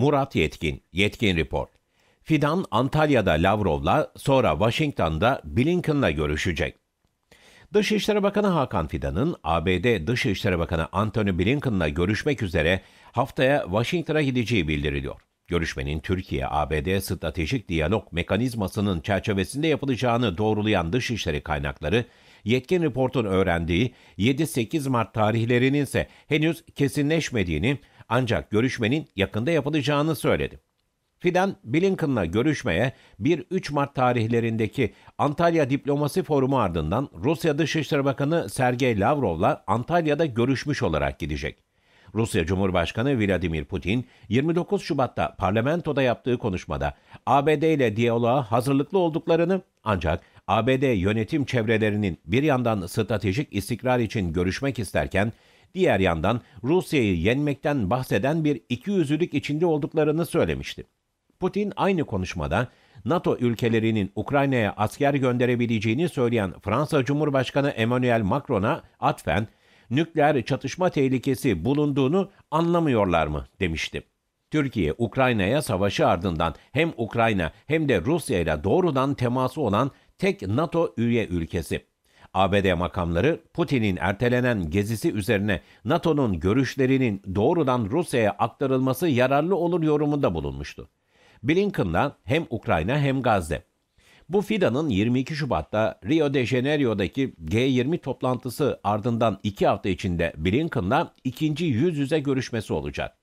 Murat Yetkin, Yetkin Report. Fidan Antalya'da Lavrov'la sonra Washington'da Blinken'la görüşecek. Dışişleri Bakanı Hakan Fidan'ın ABD Dışişleri Bakanı Antony Blinken'la görüşmek üzere haftaya Washington'a gideceği bildiriliyor. Görüşmenin Türkiye-ABD stratejik diyalog mekanizmasının çerçevesinde yapılacağını doğrulayan dışişleri kaynakları, yetkin raporun öğrendiği 7-8 Mart tarihlerinin ise henüz kesinleşmediğini ancak görüşmenin yakında yapılacağını söyledi. Fiden Blinken'la görüşmeye 1-3 Mart tarihlerindeki Antalya Diplomasi Forumu ardından Rusya Dışişleri Bakanı Sergey Lavrov'la Antalya'da görüşmüş olarak gidecek. Rusya Cumhurbaşkanı Vladimir Putin 29 Şubat'ta parlamentoda yaptığı konuşmada ABD ile diyaloğa hazırlıklı olduklarını ancak ABD yönetim çevrelerinin bir yandan stratejik istikrar için görüşmek isterken diğer yandan Rusya'yı yenmekten bahseden bir ikiyüzlülük içinde olduklarını söylemişti. Putin aynı konuşmada NATO ülkelerinin Ukrayna'ya asker gönderebileceğini söyleyen Fransa Cumhurbaşkanı Emmanuel Macron'a atfen nükleer çatışma tehlikesi bulunduğunu anlamıyorlar mı demişti. Türkiye Ukrayna'ya savaşı ardından hem Ukrayna hem de Rusya ile doğrudan teması olan tek NATO üye ülkesi. ABD makamları Putin'in ertelenen gezisi üzerine NATO'nun görüşlerinin doğrudan Rusya'ya aktarılması yararlı olur yorumunda bulunmuştu. Blinken'la hem Ukrayna hem Gazze. Bu Fidan'ın 22 Şubat'ta Rio de Janeiro'daki G20 toplantısı ardından 2 hafta içinde Blinken'la ikinci yüz yüze görüşmesi olacak.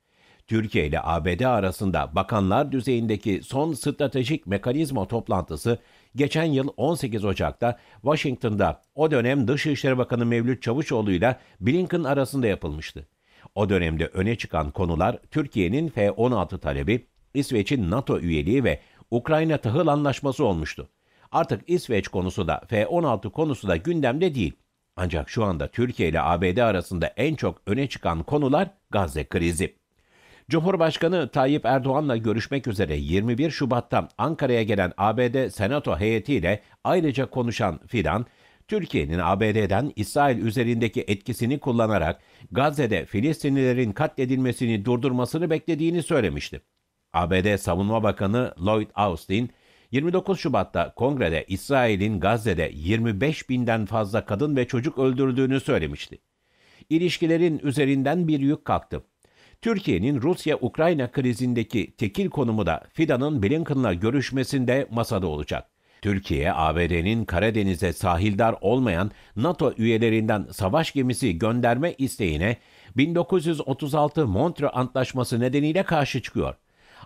Türkiye ile ABD arasında bakanlar düzeyindeki son stratejik mekanizma toplantısı geçen yıl 18 Ocak'ta Washington'da o dönem Dışişleri Bakanı Mevlüt Çavuşoğlu ile Blinken arasında yapılmıştı. O dönemde öne çıkan konular Türkiye'nin F-16 talebi, İsveç'in NATO üyeliği ve Ukrayna tahıl anlaşması olmuştu. Artık İsveç konusu da F-16 konusu da gündemde değil. Ancak şu anda Türkiye ile ABD arasında en çok öne çıkan konular Gazze krizi. Cumhurbaşkanı Tayyip Erdoğan'la görüşmek üzere 21 Şubat'ta Ankara'ya gelen ABD Senato heyetiyle ayrıca konuşan Fidan, Türkiye'nin ABD'den İsrail üzerindeki etkisini kullanarak Gazze'de Filistinlilerin katledilmesini durdurmasını beklediğini söylemişti. ABD Savunma Bakanı Lloyd Austin, 29 Şubat'ta kongrede İsrail'in Gazze'de 25 binden fazla kadın ve çocuk öldürdüğünü söylemişti. İlişkilerin üzerinden bir yük kalktı. Türkiye'nin Rusya-Ukrayna krizindeki tekil konumu da Fidan'ın Blinken'la görüşmesinde masada olacak. Türkiye, ABD'nin Karadeniz'e sahildar olmayan NATO üyelerinden savaş gemisi gönderme isteğine 1936 Montre Antlaşması nedeniyle karşı çıkıyor.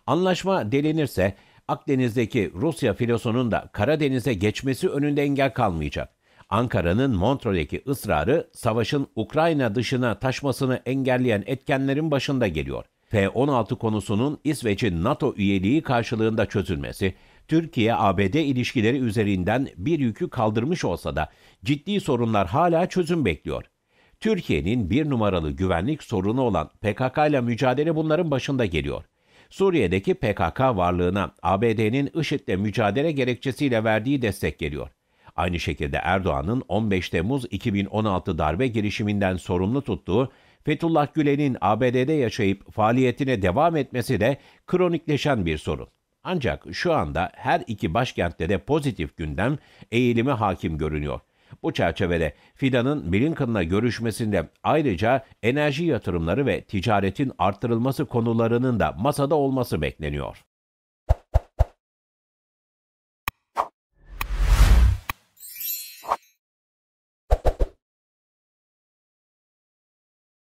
Anlaşma delinirse Akdeniz'deki Rusya filosunun da Karadeniz'e geçmesi önünde engel kalmayacak. Ankara'nın Montreux'deki ısrarı savaşın Ukrayna dışına taşmasını engelleyen etkenlerin başında geliyor. F-16 konusunun İsveç'in NATO üyeliği karşılığında çözülmesi, Türkiye-ABD ilişkileri üzerinden bir yükü kaldırmış olsa da ciddi sorunlar hala çözüm bekliyor. Türkiye'nin bir numaralı güvenlik sorunu olan PKK ile mücadele bunların başında geliyor. Suriye'deki PKK varlığına ABD'nin IŞİD'le mücadele gerekçesiyle verdiği destek geliyor. Aynı şekilde Erdoğan'ın 15 Temmuz 2016 darbe girişiminden sorumlu tuttuğu Fethullah Gülen'in ABD'de yaşayıp faaliyetine devam etmesi de kronikleşen bir sorun. Ancak şu anda her iki başkentte de pozitif gündem eğilimi hakim görünüyor. Bu çerçevede Fidan'ın Blinken'la görüşmesinde ayrıca enerji yatırımları ve ticaretin artırılması konularının da masada olması bekleniyor.